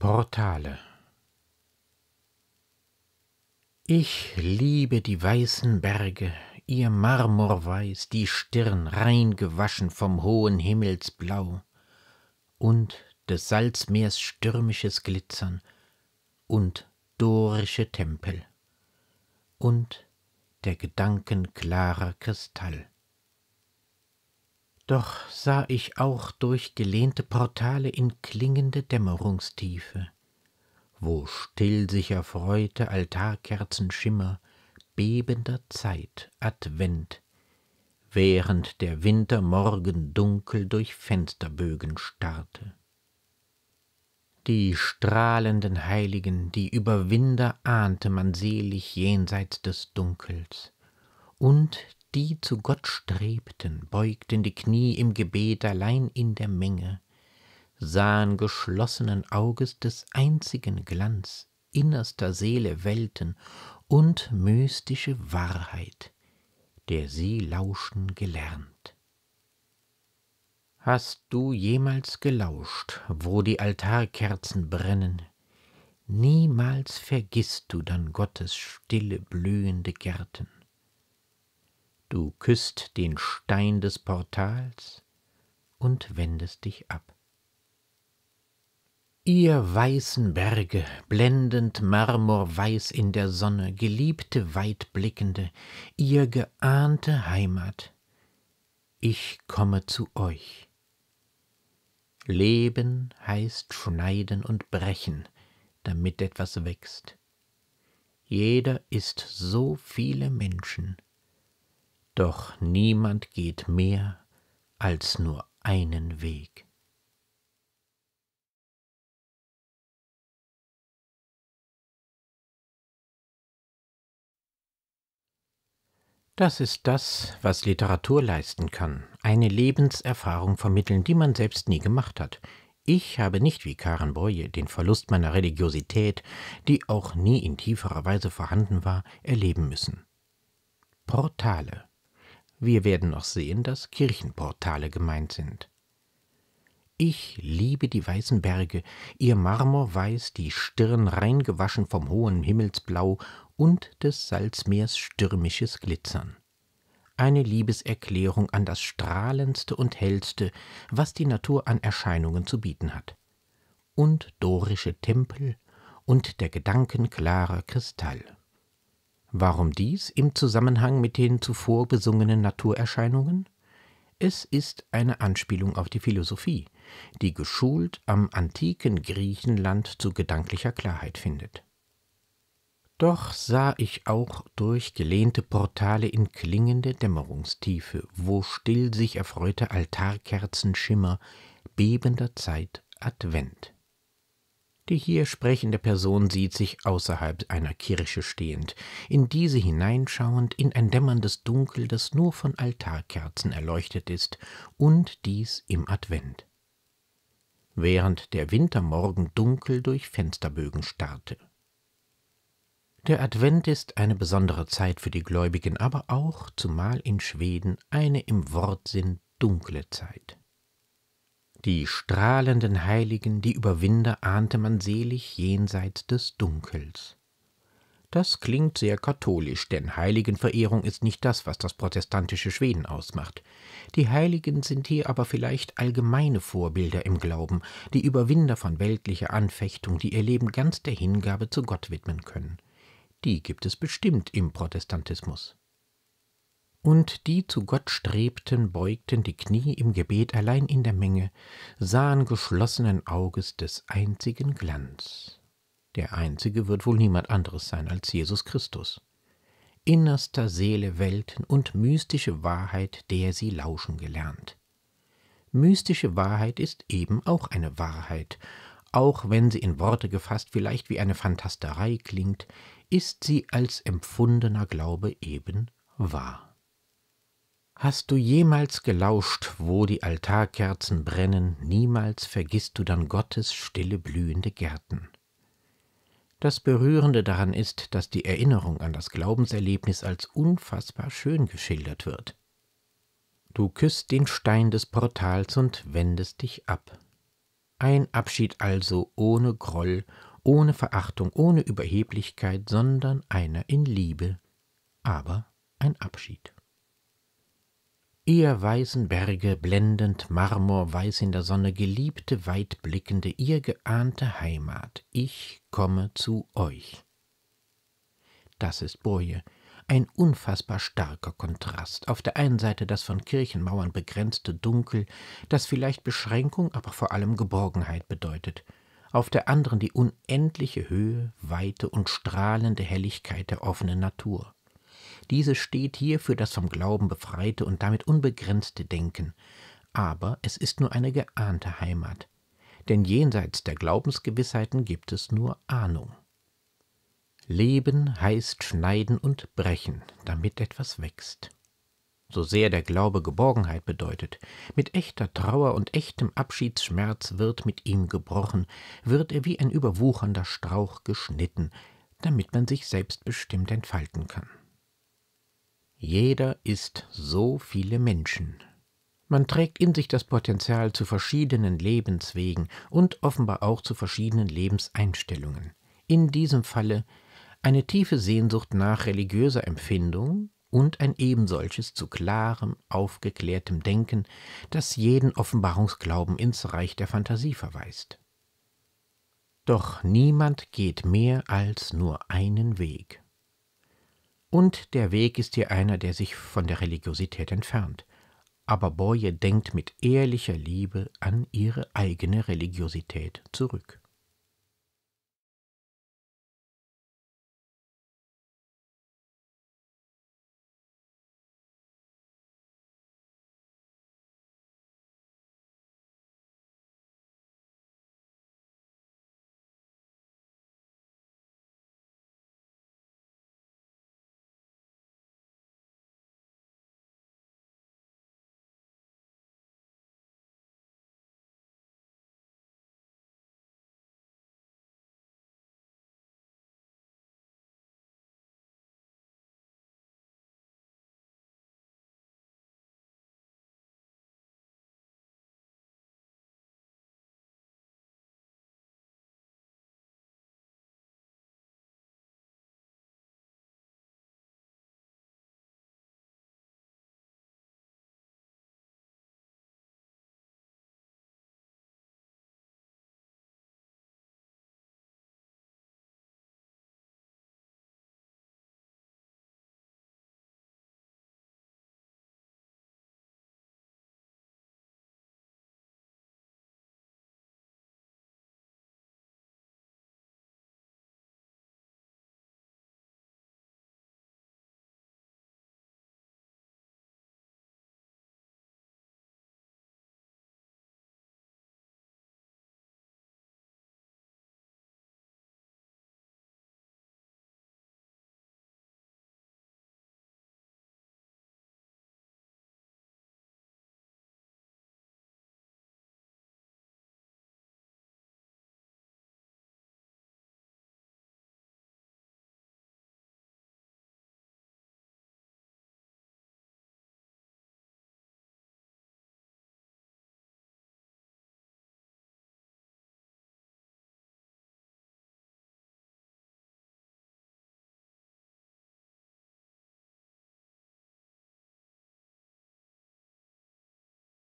Portale Ich liebe die weißen Berge, ihr Marmorweiß, die Stirn rein gewaschen vom hohen Himmelsblau und des Salzmeers stürmisches Glitzern und dorische Tempel und der Gedanken klarer Kristall. Doch sah ich auch durch gelehnte Portale in klingende Dämmerungstiefe, wo still sich erfreute Altarkerzenschimmer bebender Zeit Advent, während der Wintermorgen dunkel durch Fensterbögen starrte. Die strahlenden Heiligen, die Überwinder ahnte man selig jenseits des Dunkels, und die zu Gott strebten, beugten die Knie im Gebet allein in der Menge, sahen geschlossenen Auges des einzigen Glanz innerster Seele Welten und mystische Wahrheit, der sie lauschen gelernt. Hast du jemals gelauscht, wo die Altarkerzen brennen? Niemals vergisst du dann Gottes stille blühende Gärten. Du küsst den Stein des Portals und wendest dich ab. Ihr weißen Berge, blendend marmorweiß in der Sonne, geliebte Weitblickende, ihr geahnte Heimat, ich komme zu euch. Leben heißt schneiden und brechen, damit etwas wächst. Jeder ist so viele Menschen, doch niemand geht mehr als nur einen Weg. Das ist das, was Literatur leisten kann, eine Lebenserfahrung vermitteln, die man selbst nie gemacht hat. Ich habe nicht wie Karen Boye den Verlust meiner Religiosität, die auch nie in tieferer Weise vorhanden war, erleben müssen. Portale wir werden noch sehen, dass Kirchenportale gemeint sind. Ich liebe die weißen Berge, ihr Marmorweiß, die Stirn reingewaschen vom hohen Himmelsblau und des Salzmeers stürmisches Glitzern. Eine Liebeserklärung an das strahlendste und hellste, was die Natur an Erscheinungen zu bieten hat. Und dorische Tempel und der gedankenklare Kristall. Warum dies im Zusammenhang mit den zuvor besungenen Naturerscheinungen? Es ist eine Anspielung auf die Philosophie, die geschult am antiken Griechenland zu gedanklicher Klarheit findet. Doch sah ich auch durch gelehnte Portale in klingende Dämmerungstiefe, wo still sich erfreute Altarkerzenschimmer bebender Zeit Advent. Die hier sprechende Person sieht sich außerhalb einer Kirche stehend, in diese hineinschauend in ein dämmerndes Dunkel, das nur von Altarkerzen erleuchtet ist, und dies im Advent. Während der Wintermorgen dunkel durch Fensterbögen starrte. Der Advent ist eine besondere Zeit für die Gläubigen, aber auch, zumal in Schweden, eine im Wortsinn dunkle Zeit. Die strahlenden Heiligen, die Überwinder, ahnte man selig jenseits des Dunkels. Das klingt sehr katholisch, denn Heiligenverehrung ist nicht das, was das protestantische Schweden ausmacht. Die Heiligen sind hier aber vielleicht allgemeine Vorbilder im Glauben, die Überwinder von weltlicher Anfechtung, die ihr Leben ganz der Hingabe zu Gott widmen können. Die gibt es bestimmt im Protestantismus. Und die zu Gott strebten, beugten die Knie im Gebet allein in der Menge, sahen geschlossenen Auges des einzigen Glanz. Der einzige wird wohl niemand anderes sein als Jesus Christus. Innerster Seele Welten und mystische Wahrheit, der sie lauschen gelernt. Mystische Wahrheit ist eben auch eine Wahrheit, auch wenn sie in Worte gefasst vielleicht wie eine Fantasterei klingt, ist sie als empfundener Glaube eben wahr. Hast du jemals gelauscht, wo die Altarkerzen brennen, niemals vergisst du dann Gottes stille blühende Gärten. Das Berührende daran ist, dass die Erinnerung an das Glaubenserlebnis als unfassbar schön geschildert wird. Du küsst den Stein des Portals und wendest dich ab. Ein Abschied also ohne Groll, ohne Verachtung, ohne Überheblichkeit, sondern einer in Liebe, aber ein Abschied ihr weißen Berge blendend marmorweiß in der Sonne, geliebte, weitblickende, ihr geahnte Heimat, ich komme zu euch. Das ist Boje, ein unfassbar starker Kontrast. Auf der einen Seite das von Kirchenmauern begrenzte Dunkel, das vielleicht Beschränkung, aber vor allem Geborgenheit bedeutet. Auf der anderen die unendliche Höhe, Weite und strahlende Helligkeit der offenen Natur. Diese steht hier für das vom Glauben befreite und damit unbegrenzte Denken. Aber es ist nur eine geahnte Heimat. Denn jenseits der Glaubensgewissheiten gibt es nur Ahnung. Leben heißt schneiden und brechen, damit etwas wächst. So sehr der Glaube Geborgenheit bedeutet, mit echter Trauer und echtem Abschiedsschmerz wird mit ihm gebrochen, wird er wie ein überwuchernder Strauch geschnitten, damit man sich selbstbestimmt entfalten kann. Jeder ist so viele Menschen. Man trägt in sich das Potenzial zu verschiedenen Lebenswegen und offenbar auch zu verschiedenen Lebenseinstellungen. In diesem Falle eine tiefe Sehnsucht nach religiöser Empfindung und ein ebensolches zu klarem, aufgeklärtem Denken, das jeden Offenbarungsglauben ins Reich der Fantasie verweist. Doch niemand geht mehr als nur einen Weg. Und der Weg ist hier einer, der sich von der Religiosität entfernt. Aber Boye denkt mit ehrlicher Liebe an ihre eigene Religiosität zurück.